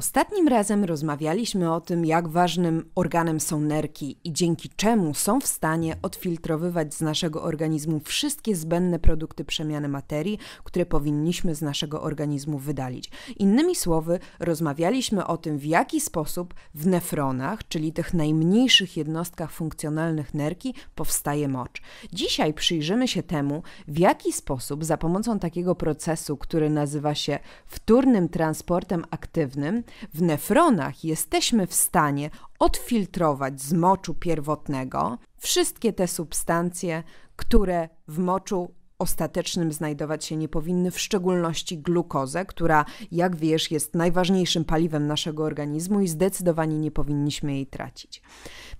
Ostatnim razem rozmawialiśmy o tym, jak ważnym organem są nerki i dzięki czemu są w stanie odfiltrowywać z naszego organizmu wszystkie zbędne produkty przemiany materii, które powinniśmy z naszego organizmu wydalić. Innymi słowy, rozmawialiśmy o tym, w jaki sposób w nefronach, czyli tych najmniejszych jednostkach funkcjonalnych nerki, powstaje mocz. Dzisiaj przyjrzymy się temu, w jaki sposób za pomocą takiego procesu, który nazywa się wtórnym transportem aktywnym, w nefronach jesteśmy w stanie odfiltrować z moczu pierwotnego wszystkie te substancje, które w moczu ostatecznym znajdować się nie powinny, w szczególności glukozę, która, jak wiesz, jest najważniejszym paliwem naszego organizmu i zdecydowanie nie powinniśmy jej tracić.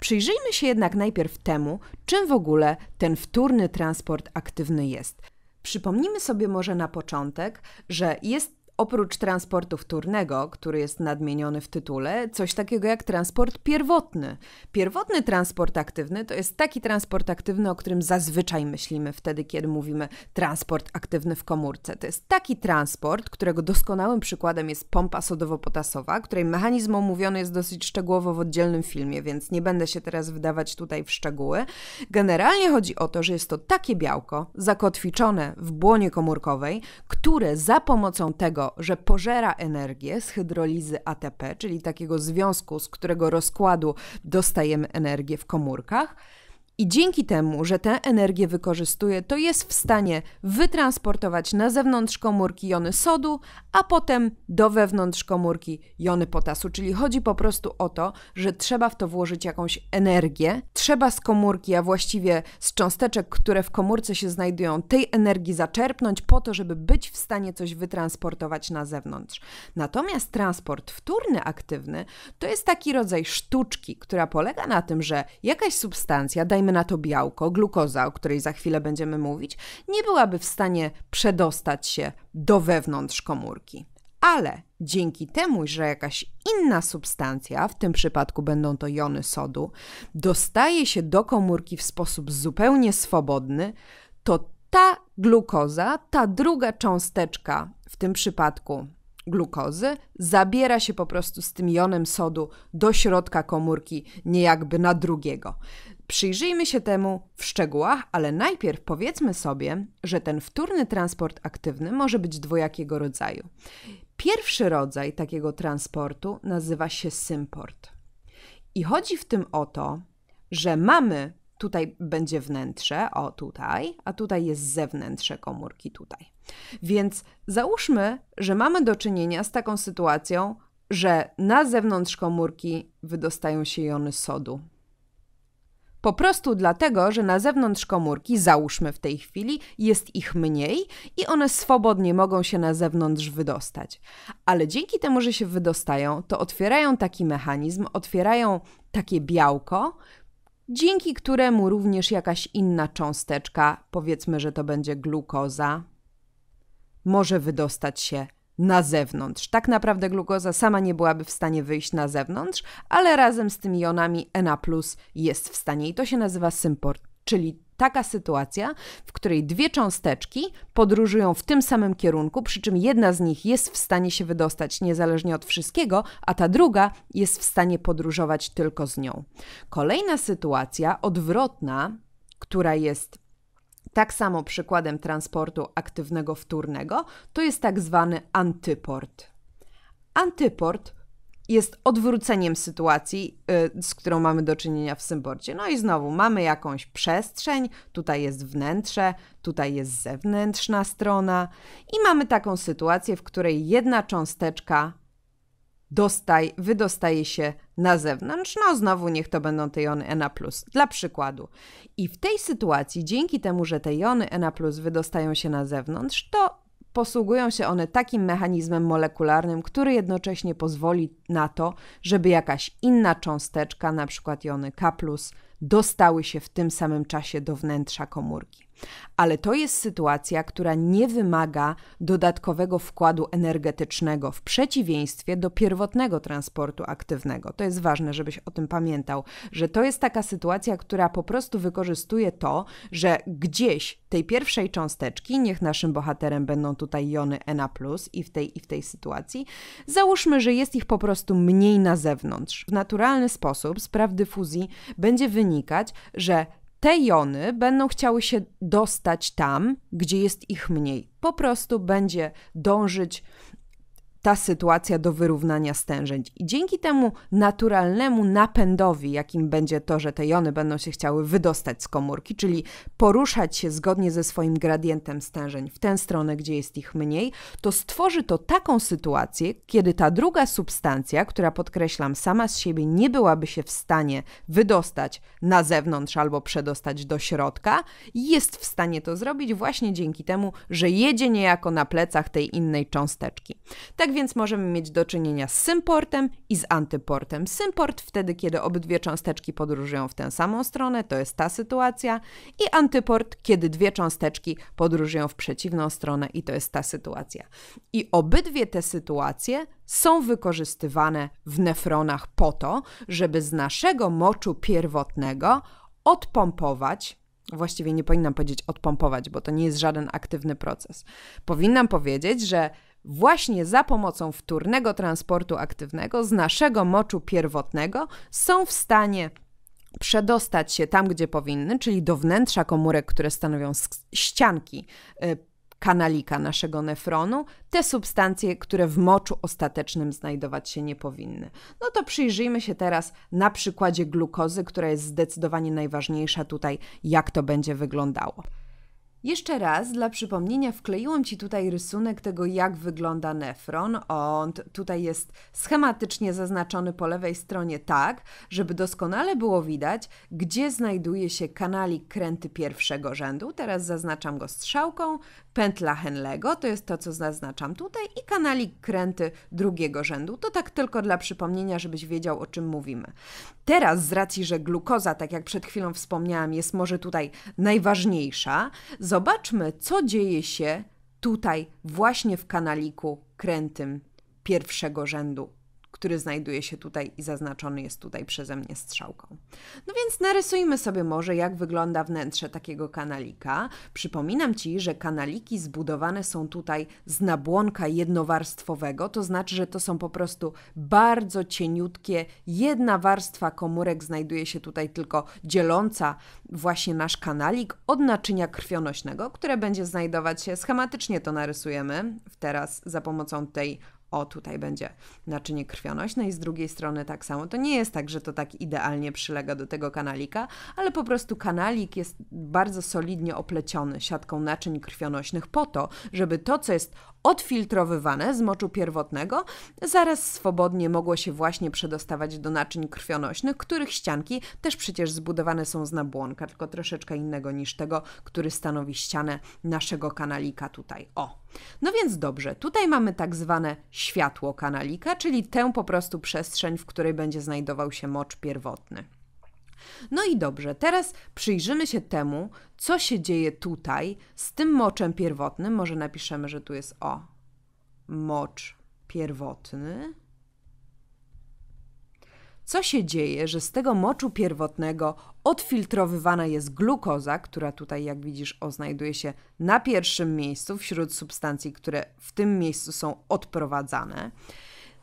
Przyjrzyjmy się jednak najpierw temu, czym w ogóle ten wtórny transport aktywny jest. Przypomnijmy sobie może na początek, że jest oprócz transportu wtórnego, który jest nadmieniony w tytule, coś takiego jak transport pierwotny. Pierwotny transport aktywny to jest taki transport aktywny, o którym zazwyczaj myślimy wtedy, kiedy mówimy transport aktywny w komórce. To jest taki transport, którego doskonałym przykładem jest pompa sodowo-potasowa, której mechanizm omówiony jest dosyć szczegółowo w oddzielnym filmie, więc nie będę się teraz wdawać tutaj w szczegóły. Generalnie chodzi o to, że jest to takie białko zakotwiczone w błonie komórkowej, które za pomocą tego że pożera energię z hydrolizy ATP, czyli takiego związku, z którego rozkładu dostajemy energię w komórkach, i dzięki temu, że tę energię wykorzystuje, to jest w stanie wytransportować na zewnątrz komórki jony sodu, a potem do wewnątrz komórki jony potasu. Czyli chodzi po prostu o to, że trzeba w to włożyć jakąś energię, trzeba z komórki, a właściwie z cząsteczek, które w komórce się znajdują, tej energii zaczerpnąć po to, żeby być w stanie coś wytransportować na zewnątrz. Natomiast transport wtórny aktywny to jest taki rodzaj sztuczki, która polega na tym, że jakaś substancja, dajmy na to białko, glukoza, o której za chwilę będziemy mówić, nie byłaby w stanie przedostać się do wewnątrz komórki. Ale dzięki temu, że jakaś inna substancja, w tym przypadku będą to jony sodu, dostaje się do komórki w sposób zupełnie swobodny, to ta glukoza, ta druga cząsteczka, w tym przypadku glukozy, zabiera się po prostu z tym jonem sodu do środka komórki, niejakby na drugiego. Przyjrzyjmy się temu w szczegółach, ale najpierw powiedzmy sobie, że ten wtórny transport aktywny może być dwojakiego rodzaju. Pierwszy rodzaj takiego transportu nazywa się symport. I chodzi w tym o to, że mamy tutaj będzie wnętrze, o tutaj, a tutaj jest zewnętrzne komórki tutaj. Więc załóżmy, że mamy do czynienia z taką sytuacją, że na zewnątrz komórki wydostają się jony sodu. Po prostu dlatego, że na zewnątrz komórki, załóżmy w tej chwili, jest ich mniej i one swobodnie mogą się na zewnątrz wydostać. Ale dzięki temu, że się wydostają, to otwierają taki mechanizm, otwierają takie białko, dzięki któremu również jakaś inna cząsteczka, powiedzmy, że to będzie glukoza, może wydostać się na zewnątrz. Tak naprawdę glukoza sama nie byłaby w stanie wyjść na zewnątrz, ale razem z tymi jonami Na jest w stanie i to się nazywa symport, czyli taka sytuacja, w której dwie cząsteczki podróżują w tym samym kierunku, przy czym jedna z nich jest w stanie się wydostać niezależnie od wszystkiego, a ta druga jest w stanie podróżować tylko z nią. Kolejna sytuacja odwrotna, która jest tak samo przykładem transportu aktywnego wtórnego to jest tak zwany antyport. Antyport jest odwróceniem sytuacji, y, z którą mamy do czynienia w symborcie. No i znowu mamy jakąś przestrzeń, tutaj jest wnętrze, tutaj jest zewnętrzna strona i mamy taką sytuację, w której jedna cząsteczka dostaj, wydostaje się na zewnątrz, no znowu niech to będą te jony Na+, dla przykładu. I w tej sytuacji, dzięki temu, że te jony Na+, wydostają się na zewnątrz, to posługują się one takim mechanizmem molekularnym, który jednocześnie pozwoli na to, żeby jakaś inna cząsteczka, na przykład jony K+, dostały się w tym samym czasie do wnętrza komórki. Ale to jest sytuacja, która nie wymaga dodatkowego wkładu energetycznego, w przeciwieństwie do pierwotnego transportu aktywnego. To jest ważne, żebyś o tym pamiętał, że to jest taka sytuacja, która po prostu wykorzystuje to, że gdzieś tej pierwszej cząsteczki, niech naszym bohaterem będą tutaj jony Na, i w tej, i w tej sytuacji, załóżmy, że jest ich po prostu mniej na zewnątrz. W naturalny sposób z praw dyfuzji będzie wynikać, że te jony będą chciały się dostać tam, gdzie jest ich mniej. Po prostu będzie dążyć ta sytuacja do wyrównania stężeń. I dzięki temu naturalnemu napędowi, jakim będzie to, że te jony będą się chciały wydostać z komórki, czyli poruszać się zgodnie ze swoim gradientem stężeń w tę stronę, gdzie jest ich mniej, to stworzy to taką sytuację, kiedy ta druga substancja, która podkreślam, sama z siebie nie byłaby się w stanie wydostać na zewnątrz albo przedostać do środka, jest w stanie to zrobić właśnie dzięki temu, że jedzie niejako na plecach tej innej cząsteczki. Tak tak więc możemy mieć do czynienia z symportem i z antyportem. Symport wtedy, kiedy obydwie cząsteczki podróżują w tę samą stronę, to jest ta sytuacja, i antyport, kiedy dwie cząsteczki podróżują w przeciwną stronę, i to jest ta sytuacja. I obydwie te sytuacje są wykorzystywane w nefronach po to, żeby z naszego moczu pierwotnego odpompować właściwie nie powinnam powiedzieć odpompować, bo to nie jest żaden aktywny proces. Powinnam powiedzieć, że Właśnie za pomocą wtórnego transportu aktywnego z naszego moczu pierwotnego są w stanie przedostać się tam, gdzie powinny, czyli do wnętrza komórek, które stanowią ścianki y, kanalika naszego nefronu, te substancje, które w moczu ostatecznym znajdować się nie powinny. No to przyjrzyjmy się teraz na przykładzie glukozy, która jest zdecydowanie najważniejsza tutaj, jak to będzie wyglądało. Jeszcze raz dla przypomnienia wkleiłam Ci tutaj rysunek tego, jak wygląda nefron. On tutaj jest schematycznie zaznaczony po lewej stronie tak, żeby doskonale było widać, gdzie znajduje się kanalik kręty pierwszego rzędu. Teraz zaznaczam go strzałką. Pętla Henlego to jest to, co zaznaczam tutaj i kanalik kręty drugiego rzędu. To tak tylko dla przypomnienia, żebyś wiedział, o czym mówimy. Teraz z racji, że glukoza, tak jak przed chwilą wspomniałam, jest może tutaj najważniejsza, Zobaczmy, co dzieje się tutaj właśnie w kanaliku krętym pierwszego rzędu który znajduje się tutaj i zaznaczony jest tutaj przeze mnie strzałką. No więc narysujmy sobie może, jak wygląda wnętrze takiego kanalika. Przypominam Ci, że kanaliki zbudowane są tutaj z nabłonka jednowarstwowego, to znaczy, że to są po prostu bardzo cieniutkie, jedna warstwa komórek znajduje się tutaj tylko dzieląca właśnie nasz kanalik od naczynia krwionośnego, które będzie znajdować się, schematycznie to narysujemy teraz za pomocą tej o tutaj będzie naczynie krwionośne no i z drugiej strony tak samo. To nie jest tak, że to tak idealnie przylega do tego kanalika, ale po prostu kanalik jest bardzo solidnie opleciony siatką naczyń krwionośnych po to, żeby to, co jest odfiltrowywane z moczu pierwotnego, zaraz swobodnie mogło się właśnie przedostawać do naczyń krwionośnych, których ścianki też przecież zbudowane są z nabłonka, tylko troszeczkę innego niż tego, który stanowi ścianę naszego kanalika tutaj. O! No więc dobrze, tutaj mamy tak zwane światło kanalika, czyli tę po prostu przestrzeń, w której będzie znajdował się mocz pierwotny. No i dobrze, teraz przyjrzymy się temu, co się dzieje tutaj z tym moczem pierwotnym. Może napiszemy, że tu jest o mocz pierwotny. Co się dzieje, że z tego moczu pierwotnego odfiltrowywana jest glukoza, która tutaj, jak widzisz, znajduje się na pierwszym miejscu wśród substancji, które w tym miejscu są odprowadzane.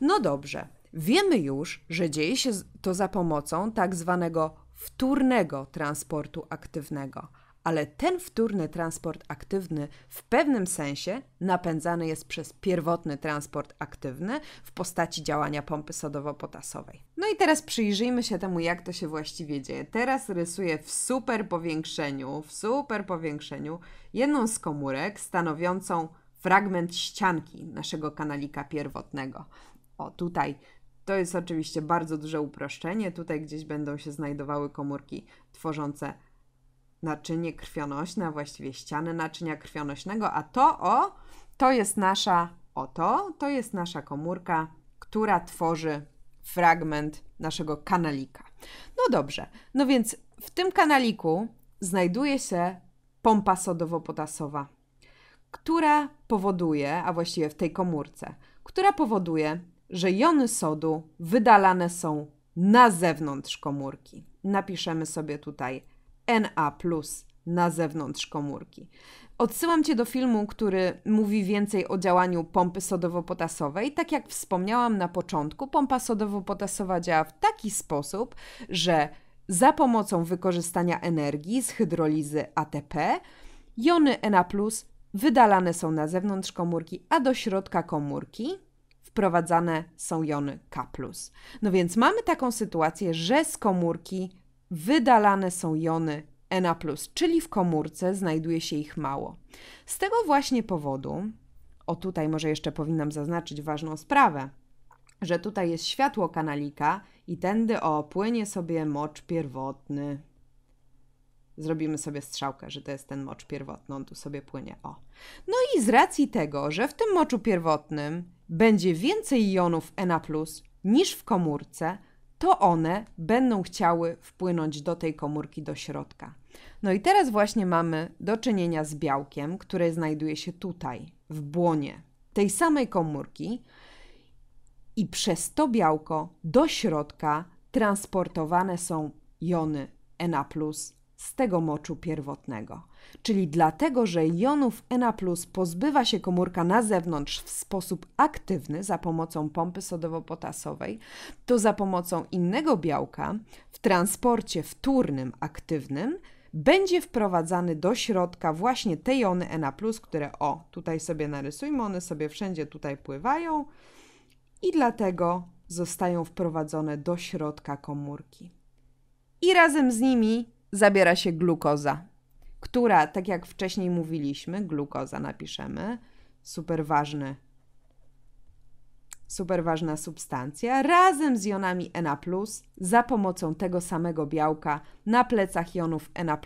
No dobrze, wiemy już, że dzieje się to za pomocą tak zwanego wtórnego transportu aktywnego ale ten wtórny transport aktywny w pewnym sensie napędzany jest przez pierwotny transport aktywny w postaci działania pompy sodowo-potasowej. No i teraz przyjrzyjmy się temu, jak to się właściwie dzieje. Teraz rysuję w super powiększeniu, w super powiększeniu jedną z komórek stanowiącą fragment ścianki naszego kanalika pierwotnego. O, tutaj to jest oczywiście bardzo duże uproszczenie. Tutaj gdzieś będą się znajdowały komórki tworzące naczynie krwionośne, a właściwie ściany naczynia krwionośnego, a to o, to jest nasza, oto, to jest nasza komórka, która tworzy fragment naszego kanalika. No dobrze, no więc w tym kanaliku znajduje się pompa sodowo-potasowa, która powoduje, a właściwie w tej komórce, która powoduje, że jony sodu wydalane są na zewnątrz komórki. Napiszemy sobie tutaj na na zewnątrz komórki. Odsyłam Cię do filmu, który mówi więcej o działaniu pompy sodowo-potasowej. Tak jak wspomniałam na początku, pompa sodowo-potasowa działa w taki sposób, że za pomocą wykorzystania energii z hydrolizy ATP jony Na wydalane są na zewnątrz komórki, a do środka komórki wprowadzane są jony K. No więc mamy taką sytuację, że z komórki wydalane są jony Na+, czyli w komórce znajduje się ich mało. Z tego właśnie powodu, o tutaj może jeszcze powinnam zaznaczyć ważną sprawę, że tutaj jest światło kanalika i tędy o płynie sobie mocz pierwotny. Zrobimy sobie strzałkę, że to jest ten mocz pierwotny, on tu sobie płynie o. No i z racji tego, że w tym moczu pierwotnym będzie więcej jonów Na+, niż w komórce, to one będą chciały wpłynąć do tej komórki do środka. No i teraz właśnie mamy do czynienia z białkiem, które znajduje się tutaj, w błonie tej samej komórki, i przez to białko do środka transportowane są jony Na z tego moczu pierwotnego. Czyli dlatego, że jonów Na pozbywa się komórka na zewnątrz w sposób aktywny za pomocą pompy sodowo-potasowej, to za pomocą innego białka w transporcie wtórnym aktywnym będzie wprowadzany do środka właśnie te jony Na+, które o, tutaj sobie narysujmy, one sobie wszędzie tutaj pływają i dlatego zostają wprowadzone do środka komórki. I razem z nimi zabiera się glukoza, która, tak jak wcześniej mówiliśmy, glukoza napiszemy, super ważny super ważna substancja, razem z jonami Na, za pomocą tego samego białka na plecach jonów Na,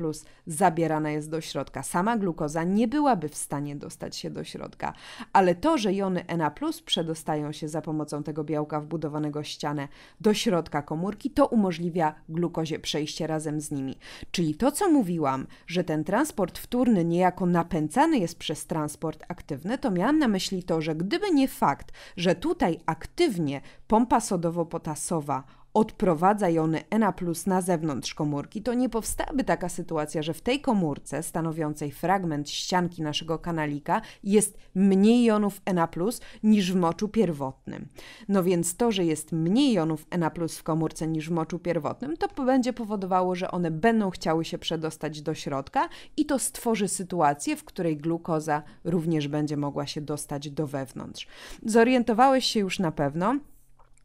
zabierana jest do środka. Sama glukoza nie byłaby w stanie dostać się do środka, ale to, że jony Na, przedostają się za pomocą tego białka wbudowanego ścianę do środka komórki, to umożliwia glukozie przejście razem z nimi. Czyli to, co mówiłam, że ten transport wtórny niejako napędzany jest przez transport aktywny, to miałam na myśli to, że gdyby nie fakt, że tutaj aktywnie pompa sodowo-potasowa odprowadza jony Na plus na zewnątrz komórki, to nie powstałaby taka sytuacja, że w tej komórce stanowiącej fragment ścianki naszego kanalika jest mniej jonów Na plus niż w moczu pierwotnym. No więc to, że jest mniej jonów Na plus w komórce niż w moczu pierwotnym, to będzie powodowało, że one będą chciały się przedostać do środka i to stworzy sytuację, w której glukoza również będzie mogła się dostać do wewnątrz. Zorientowałeś się już na pewno,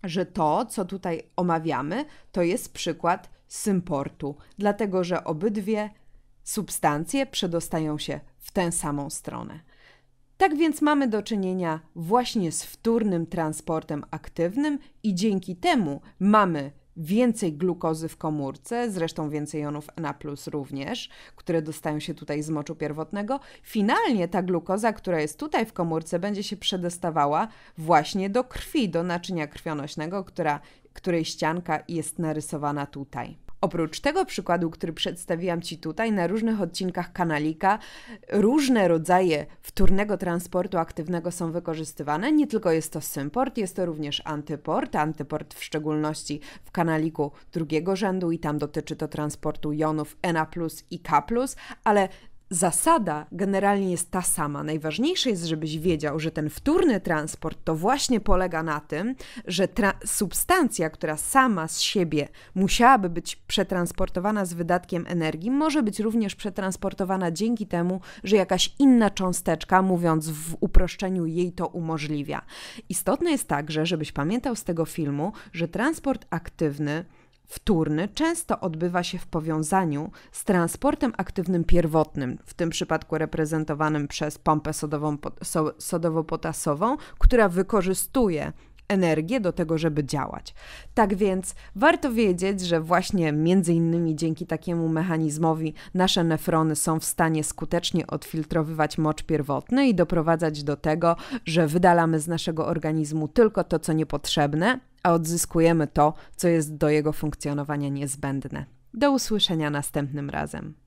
że to, co tutaj omawiamy, to jest przykład symportu, dlatego że obydwie substancje przedostają się w tę samą stronę. Tak więc mamy do czynienia właśnie z wtórnym transportem aktywnym i dzięki temu mamy więcej glukozy w komórce, zresztą więcej jonów Na plus również, które dostają się tutaj z moczu pierwotnego. Finalnie ta glukoza, która jest tutaj w komórce, będzie się przedostawała właśnie do krwi, do naczynia krwionośnego, która, której ścianka jest narysowana tutaj. Oprócz tego przykładu, który przedstawiłam Ci tutaj, na różnych odcinkach kanalika różne rodzaje wtórnego transportu aktywnego są wykorzystywane. Nie tylko jest to symport, jest to również antyport. Antyport w szczególności w kanaliku drugiego rzędu i tam dotyczy to transportu jonów Na i K, ale Zasada generalnie jest ta sama. Najważniejsze jest, żebyś wiedział, że ten wtórny transport to właśnie polega na tym, że substancja, która sama z siebie musiałaby być przetransportowana z wydatkiem energii, może być również przetransportowana dzięki temu, że jakaś inna cząsteczka, mówiąc w uproszczeniu, jej to umożliwia. Istotne jest także, żebyś pamiętał z tego filmu, że transport aktywny wtórny często odbywa się w powiązaniu z transportem aktywnym pierwotnym, w tym przypadku reprezentowanym przez pompę sodowo-potasową, która wykorzystuje energię do tego, żeby działać. Tak więc warto wiedzieć, że właśnie między innymi dzięki takiemu mechanizmowi nasze nefrony są w stanie skutecznie odfiltrowywać mocz pierwotny i doprowadzać do tego, że wydalamy z naszego organizmu tylko to, co niepotrzebne, a odzyskujemy to, co jest do jego funkcjonowania niezbędne. Do usłyszenia następnym razem.